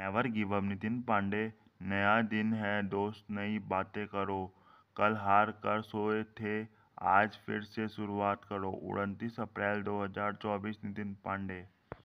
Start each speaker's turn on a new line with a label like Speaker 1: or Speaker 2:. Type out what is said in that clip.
Speaker 1: never give up Nitin Pandey नया दिन है दोस्त नई बातें करो कल हार कर सोए थे आज फिर से शुरुआत करो उनतीस अप्रैल 2024 नितिन पांडे